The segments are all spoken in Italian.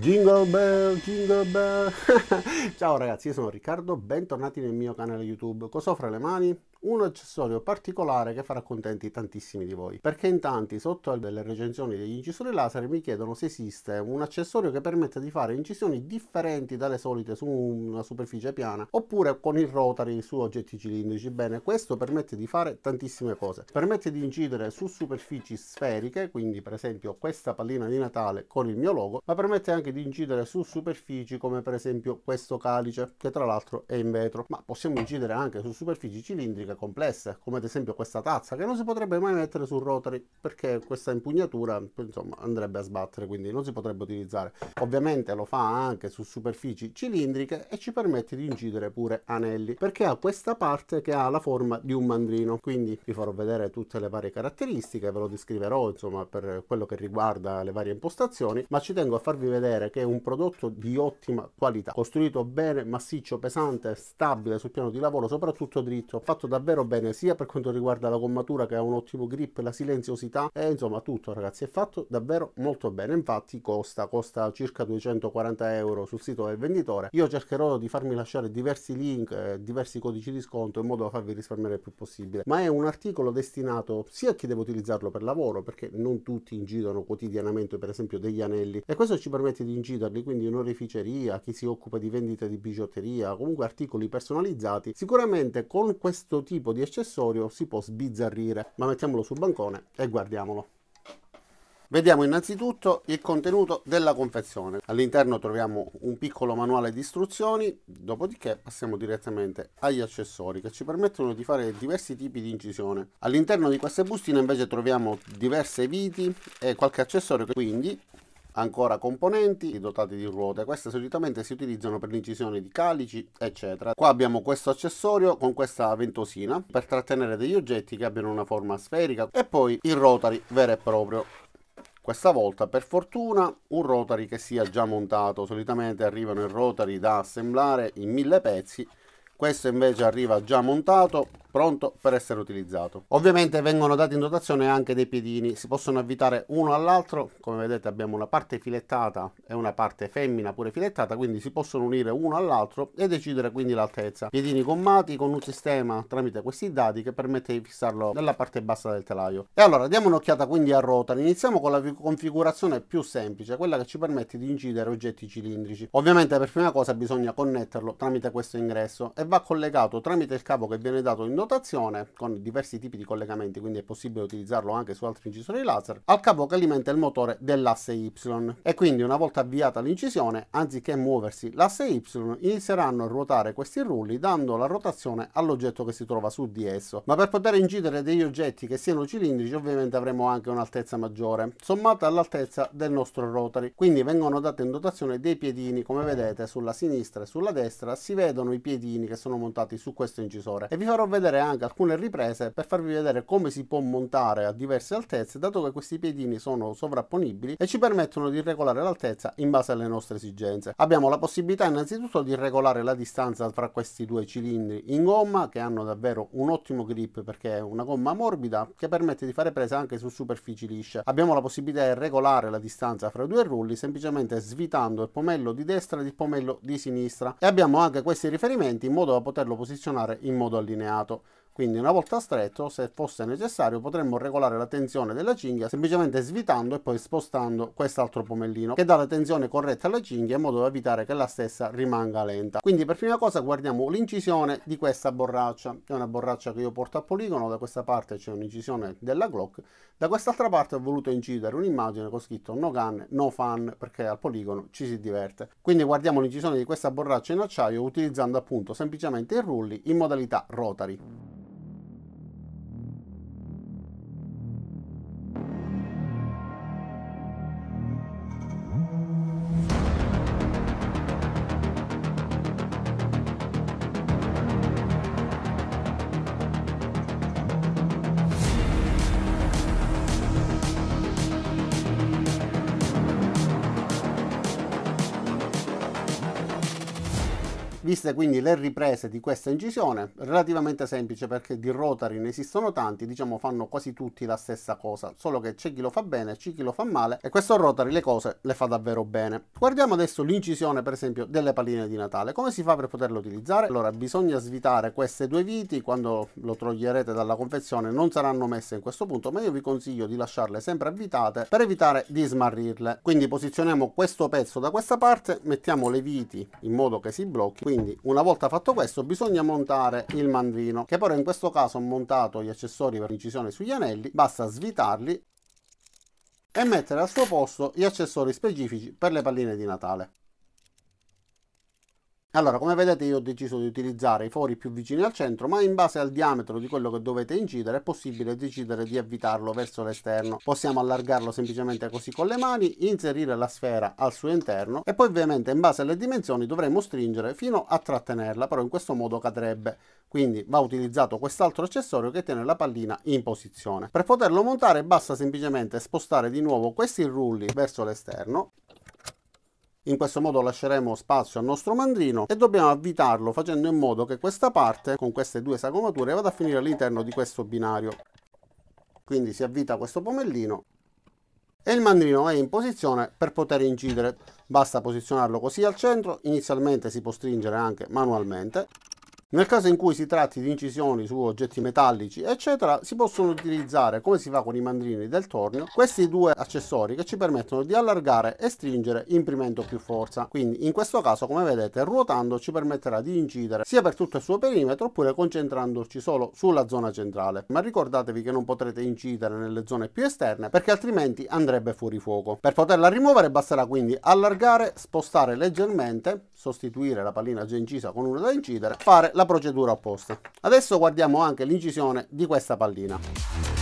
Jingle bell, jingle bell. Ciao ragazzi, io sono Riccardo, bentornati nel mio canale YouTube. Cosa ho fra le mani? un accessorio particolare che farà contenti tantissimi di voi perché in tanti sotto delle recensioni degli incisori laser mi chiedono se esiste un accessorio che permette di fare incisioni differenti dalle solite su una superficie piana oppure con il rotary su oggetti cilindrici bene questo permette di fare tantissime cose permette di incidere su superfici sferiche quindi per esempio questa pallina di Natale con il mio logo ma permette anche di incidere su superfici come per esempio questo calice che tra l'altro è in vetro ma possiamo incidere anche su superfici cilindriche cose complesse, come ad esempio questa tazza che non si potrebbe mai mettere sul rotary perché questa impugnatura insomma, andrebbe a sbattere, quindi non si potrebbe utilizzare. Ovviamente lo fa anche su superfici cilindriche e ci permette di incidere pure anelli perché ha questa parte che ha la forma di un mandrino. Quindi vi farò vedere tutte le varie caratteristiche, ve lo descriverò insomma per quello che riguarda le varie impostazioni, ma ci tengo a farvi vedere che è un prodotto di ottima qualità, costruito bene, massiccio, pesante, stabile sul piano di lavoro, soprattutto dritto, fatto davvero davvero bene sia per quanto riguarda la gommatura che ha un ottimo grip, la silenziosità e eh, insomma tutto ragazzi è fatto davvero molto bene. Infatti costa, costa circa 240 euro sul sito del venditore. Io cercherò di farmi lasciare diversi link, eh, diversi codici di sconto in modo da farvi risparmiare il più possibile. Ma è un articolo destinato sia a chi deve utilizzarlo per lavoro perché non tutti ingidano quotidianamente per esempio degli anelli e questo ci permette di ingidarli quindi in un'oreficeria, chi si occupa di vendita di bigiotteria, comunque articoli personalizzati. Sicuramente con questo tipo tipo di accessorio si può sbizzarrire. Ma mettiamolo sul bancone e guardiamolo. Vediamo innanzitutto il contenuto della confezione. All'interno troviamo un piccolo manuale di istruzioni, dopodiché passiamo direttamente agli accessori che ci permettono di fare diversi tipi di incisione. All'interno di queste bustine invece troviamo diverse viti e qualche accessorio, quindi Ancora componenti dotati di ruote, queste solitamente si utilizzano per l'incisione di calici eccetera. Qua abbiamo questo accessorio con questa ventosina per trattenere degli oggetti che abbiano una forma sferica e poi il rotary vero e proprio questa volta per fortuna un rotary che sia già montato solitamente arrivano i rotary da assemblare in mille pezzi questo invece arriva già montato pronto per essere utilizzato. Ovviamente vengono dati in dotazione anche dei piedini, si possono avvitare uno all'altro, come vedete abbiamo una parte filettata e una parte femmina pure filettata, quindi si possono unire uno all'altro e decidere quindi l'altezza. Piedini gommati con un sistema tramite questi dati che permette di fissarlo nella parte bassa del telaio. E allora diamo un'occhiata quindi a Rotan, iniziamo con la configurazione più semplice, quella che ci permette di incidere oggetti cilindrici. Ovviamente per prima cosa bisogna connetterlo tramite questo ingresso e va collegato tramite il cavo che viene dato in dotazione con diversi tipi di collegamenti, quindi è possibile utilizzarlo anche su altri incisori laser, al cavo che alimenta il motore dell'asse Y. E quindi una volta avviata l'incisione, anziché muoversi l'asse Y, inizieranno a ruotare questi rulli dando la rotazione all'oggetto che si trova su di esso. Ma per poter incidere degli oggetti che siano cilindrici ovviamente avremo anche un'altezza maggiore, sommata all'altezza del nostro rotary. Quindi vengono date in dotazione dei piedini, come vedete sulla sinistra e sulla destra si vedono i piedini che sono montati su questo incisore e vi farò vedere vedere anche alcune riprese per farvi vedere come si può montare a diverse altezze dato che questi piedini sono sovrapponibili e ci permettono di regolare l'altezza in base alle nostre esigenze. Abbiamo la possibilità innanzitutto di regolare la distanza fra questi due cilindri in gomma che hanno davvero un ottimo grip perché è una gomma morbida che permette di fare presa anche su superfici lisce. Abbiamo la possibilità di regolare la distanza fra i due rulli semplicemente svitando il pomello di destra e il pomello di sinistra e abbiamo anche questi riferimenti in modo da poterlo posizionare in modo allineato. Quindi una volta stretto, se fosse necessario, potremmo regolare la tensione della cinghia semplicemente svitando e poi spostando quest'altro pomellino che dà la tensione corretta alla cinghia in modo da evitare che la stessa rimanga lenta. Quindi per prima cosa guardiamo l'incisione di questa borraccia. È una borraccia che io porto a poligono, da questa parte c'è un'incisione della Glock, da quest'altra parte ho voluto incidere un'immagine con scritto no gun, no fun, perché al poligono ci si diverte. Quindi guardiamo l'incisione di questa borraccia in acciaio utilizzando appunto semplicemente i rulli in modalità rotary. Viste quindi le riprese di questa incisione, relativamente semplice perché di rotary ne esistono tanti, diciamo fanno quasi tutti la stessa cosa, solo che c'è chi lo fa bene, c'è chi lo fa male e questo rotary le cose le fa davvero bene. Guardiamo adesso l'incisione per esempio delle palline di Natale, come si fa per poterlo utilizzare? Allora bisogna svitare queste due viti, quando lo toglierete dalla confezione non saranno messe in questo punto, ma io vi consiglio di lasciarle sempre avvitate per evitare di smarrirle. Quindi posizioniamo questo pezzo da questa parte, mettiamo le viti in modo che si blocchi, quindi quindi una volta fatto questo bisogna montare il mandrino che però in questo caso ho montato gli accessori per incisione sugli anelli basta svitarli e mettere al suo posto gli accessori specifici per le palline di Natale allora, come vedete io ho deciso di utilizzare i fori più vicini al centro, ma in base al diametro di quello che dovete incidere è possibile decidere di avvitarlo verso l'esterno. Possiamo allargarlo semplicemente così con le mani, inserire la sfera al suo interno e poi ovviamente in base alle dimensioni dovremo stringere fino a trattenerla, però in questo modo cadrebbe. Quindi va utilizzato quest'altro accessorio che tiene la pallina in posizione. Per poterlo montare basta semplicemente spostare di nuovo questi rulli verso l'esterno in questo modo lasceremo spazio al nostro mandrino e dobbiamo avvitarlo facendo in modo che questa parte, con queste due sagomature, vada a finire all'interno di questo binario. Quindi si avvita questo pomellino e il mandrino è in posizione per poter incidere. Basta posizionarlo così al centro, inizialmente si può stringere anche manualmente nel caso in cui si tratti di incisioni su oggetti metallici, eccetera, si possono utilizzare, come si fa con i mandrini del tornio, questi due accessori che ci permettono di allargare e stringere imprimendo più forza. Quindi in questo caso, come vedete, ruotando ci permetterà di incidere sia per tutto il suo perimetro oppure concentrandoci solo sulla zona centrale. Ma ricordatevi che non potrete incidere nelle zone più esterne perché altrimenti andrebbe fuori fuoco. Per poterla rimuovere basterà quindi allargare, spostare leggermente sostituire la pallina già incisa con una da incidere, fare la procedura opposta. Adesso guardiamo anche l'incisione di questa pallina.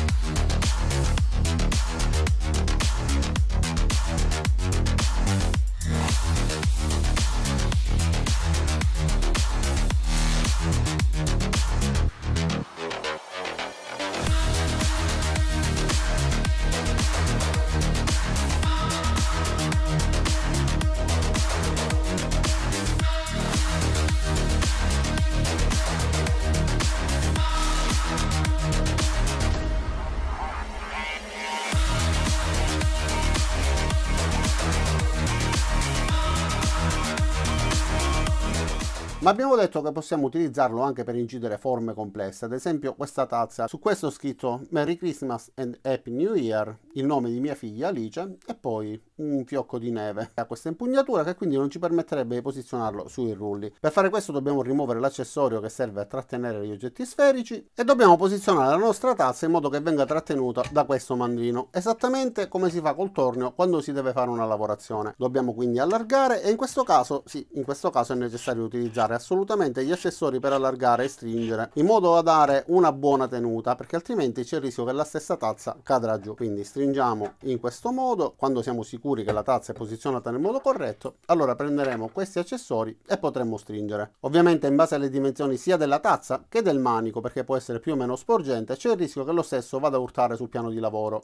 ma abbiamo detto che possiamo utilizzarlo anche per incidere forme complesse, ad esempio questa tazza. Su questo ho scritto Merry Christmas and Happy New Year, il nome di mia figlia Alice e poi un fiocco di neve a questa impugnatura che quindi non ci permetterebbe di posizionarlo sui rulli. Per fare questo dobbiamo rimuovere l'accessorio che serve a trattenere gli oggetti sferici e dobbiamo posizionare la nostra tazza in modo che venga trattenuta da questo mandrino, esattamente come si fa col tornio quando si deve fare una lavorazione. Dobbiamo quindi allargare e in questo caso, sì, in questo caso è necessario utilizzare assolutamente gli accessori per allargare e stringere in modo da dare una buona tenuta perché altrimenti c'è il rischio che la stessa tazza cadrà giù. Quindi stringiamo in questo modo quando siamo sicuri sicuri che la tazza è posizionata nel modo corretto, allora prenderemo questi accessori e potremo stringere. Ovviamente in base alle dimensioni sia della tazza che del manico, perché può essere più o meno sporgente, c'è il rischio che lo stesso vada a urtare sul piano di lavoro.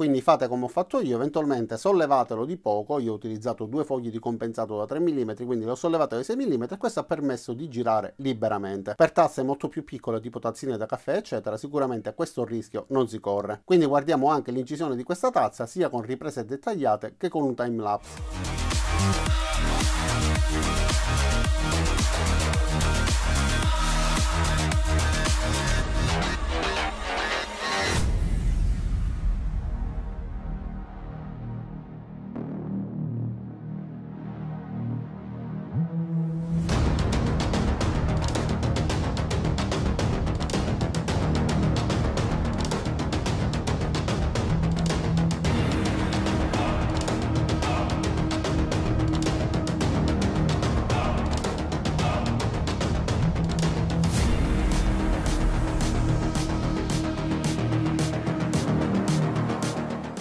Quindi fate come ho fatto io, eventualmente sollevatelo di poco, io ho utilizzato due fogli di compensato da 3 mm, quindi l'ho sollevato da 6 mm e questo ha permesso di girare liberamente. Per tasse molto più piccole tipo tazzine da caffè eccetera, sicuramente questo rischio non si corre. Quindi guardiamo anche l'incisione di questa tazza sia con riprese dettagliate che con un time lapse. Thank you.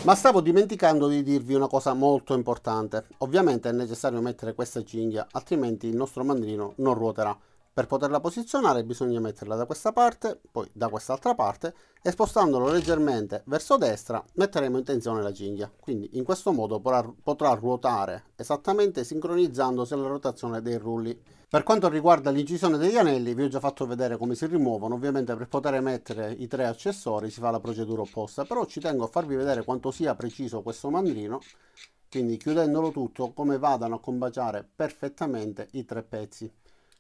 Ma stavo dimenticando di dirvi una cosa molto importante. Ovviamente è necessario mettere questa cinghia, altrimenti il nostro mandrino non ruoterà. Per poterla posizionare bisogna metterla da questa parte, poi da quest'altra parte e spostandolo leggermente verso destra metteremo in tensione la cinghia. Quindi in questo modo potrà, potrà ruotare esattamente sincronizzandosi alla rotazione dei rulli. Per quanto riguarda l'incisione degli anelli vi ho già fatto vedere come si rimuovono, ovviamente per poter mettere i tre accessori si fa la procedura opposta, però ci tengo a farvi vedere quanto sia preciso questo mandrino quindi chiudendolo tutto come vadano a combaciare perfettamente i tre pezzi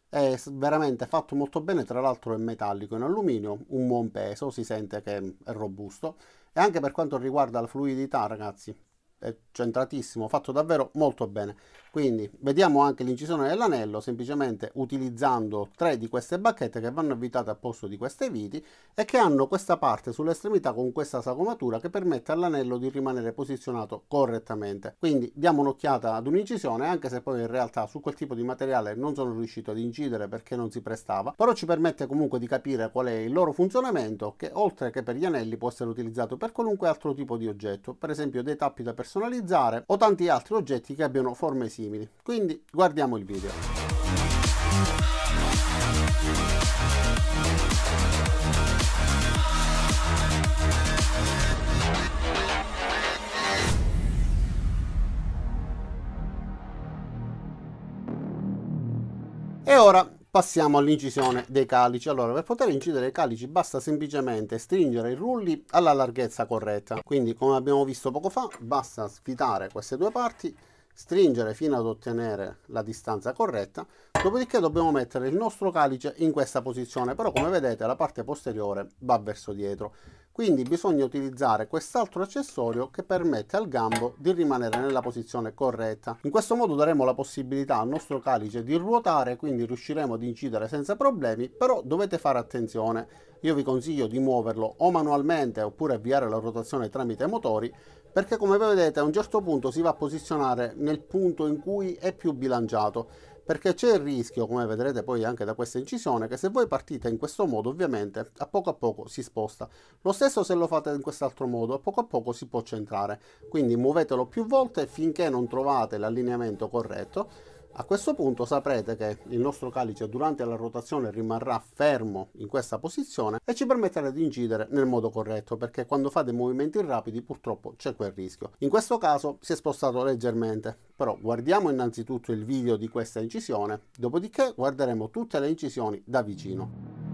è veramente fatto molto bene, tra l'altro è metallico in alluminio, un buon peso, si sente che è robusto e anche per quanto riguarda la fluidità ragazzi è centratissimo, fatto davvero molto bene. Quindi vediamo anche l'incisione dell'anello semplicemente utilizzando tre di queste bacchette che vanno avvitate al posto di queste viti e che hanno questa parte sull'estremità con questa sagomatura che permette all'anello di rimanere posizionato correttamente. Quindi diamo un'occhiata ad un'incisione anche se poi in realtà su quel tipo di materiale non sono riuscito ad incidere perché non si prestava, però ci permette comunque di capire qual è il loro funzionamento che oltre che per gli anelli può essere utilizzato per qualunque altro tipo di oggetto, per esempio dei tappi da personalizzare o tanti altri oggetti che abbiano forme simili simili. Quindi guardiamo il video. E ora passiamo all'incisione dei calici. Allora, per poter incidere i calici basta semplicemente stringere i rulli alla larghezza corretta. Quindi, come abbiamo visto poco fa, basta sfitare queste due parti stringere fino ad ottenere la distanza corretta, dopodiché dobbiamo mettere il nostro calice in questa posizione, però come vedete la parte posteriore va verso dietro, quindi bisogna utilizzare quest'altro accessorio che permette al gambo di rimanere nella posizione corretta. In questo modo daremo la possibilità al nostro calice di ruotare, quindi riusciremo ad incidere senza problemi, però dovete fare attenzione, io vi consiglio di muoverlo o manualmente oppure avviare la rotazione tramite motori, perché come vedete a un certo punto si va a posizionare nel punto in cui è più bilanciato perché c'è il rischio, come vedrete poi anche da questa incisione, che se voi partite in questo modo ovviamente a poco a poco si sposta. Lo stesso se lo fate in quest'altro modo, a poco a poco si può centrare, quindi muovetelo più volte finché non trovate l'allineamento corretto a questo punto saprete che il nostro calice durante la rotazione rimarrà fermo in questa posizione e ci permetterà di incidere nel modo corretto perché quando fate movimenti rapidi purtroppo c'è quel rischio. In questo caso si è spostato leggermente, però guardiamo innanzitutto il video di questa incisione, dopodiché guarderemo tutte le incisioni da vicino.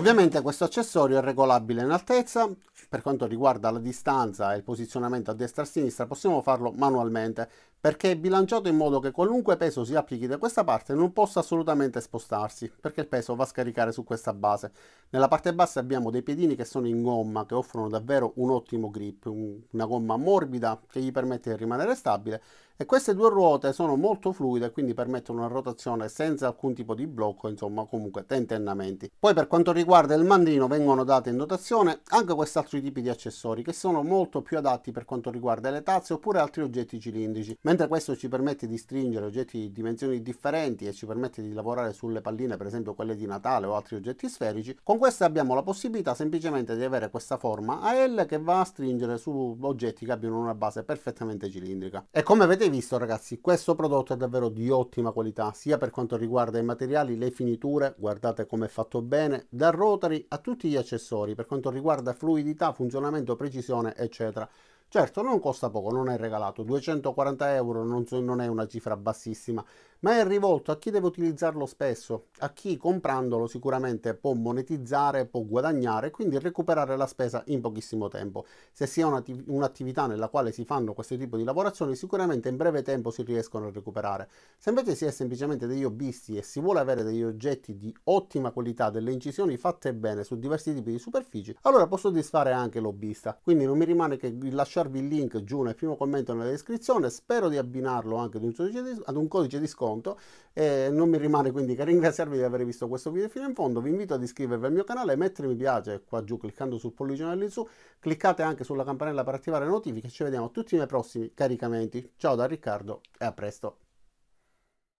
Ovviamente questo accessorio è regolabile in altezza, per quanto riguarda la distanza e il posizionamento a destra e a sinistra possiamo farlo manualmente perché è bilanciato in modo che qualunque peso si applichi da questa parte non possa assolutamente spostarsi, perché il peso va a scaricare su questa base. Nella parte bassa abbiamo dei piedini che sono in gomma, che offrono davvero un ottimo grip, una gomma morbida che gli permette di rimanere stabile e queste due ruote sono molto fluide quindi permettono una rotazione senza alcun tipo di blocco insomma comunque tentennamenti poi per quanto riguarda il mandrino vengono date in dotazione anche questi altri tipi di accessori che sono molto più adatti per quanto riguarda le tazze oppure altri oggetti cilindrici Mentre questo ci permette di stringere oggetti di dimensioni differenti e ci permette di lavorare sulle palline, per esempio quelle di Natale o altri oggetti sferici, con queste abbiamo la possibilità semplicemente di avere questa forma a L che va a stringere su oggetti che abbiano una base perfettamente cilindrica. E come avete visto ragazzi, questo prodotto è davvero di ottima qualità, sia per quanto riguarda i materiali, le finiture, guardate come è fatto bene, da rotary a tutti gli accessori, per quanto riguarda fluidità, funzionamento, precisione, eccetera. Certo, non costa poco, non è regalato, 240 euro non, so, non è una cifra bassissima ma è rivolto a chi deve utilizzarlo spesso, a chi comprandolo sicuramente può monetizzare, può guadagnare e quindi recuperare la spesa in pochissimo tempo. Se si ha un'attività nella quale si fanno questo tipo di lavorazioni, sicuramente in breve tempo si riescono a recuperare. Se invece si è semplicemente degli hobbisti e si vuole avere degli oggetti di ottima qualità, delle incisioni fatte bene su diversi tipi di superfici, allora può soddisfare anche l'hobbista. Quindi non mi rimane che lasciarvi il link giù nel primo commento nella descrizione, spero di abbinarlo anche ad un codice di, ad un codice di sconto pronto. E non mi rimane quindi che ringraziarvi di aver visto questo video fino in fondo. Vi invito ad iscrivervi al mio canale, mettere mi piace qua giù cliccando sul pollice in su. Cliccate anche sulla campanella per attivare le notifiche. Ci vediamo tutti i miei prossimi caricamenti. Ciao da Riccardo e a presto.